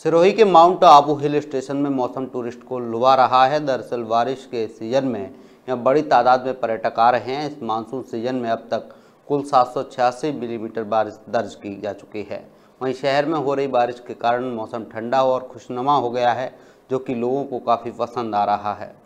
सिरोही के mount Abu hill station में मौसम टूरिस्ट को लुभा रहा है दरअसल बारिश के सीजन में यहाँ बड़ी तादाद में पर्यटक आ रहे हैं इस मानसून सीजन में अब तक कुल सात मिलीमीटर बारिश दर्ज की जा चुकी है वहीं शहर में हो रही बारिश के कारण मौसम ठंडा और खुशनुमा हो गया है जो कि लोगों को काफ़ी पसंद आ रहा है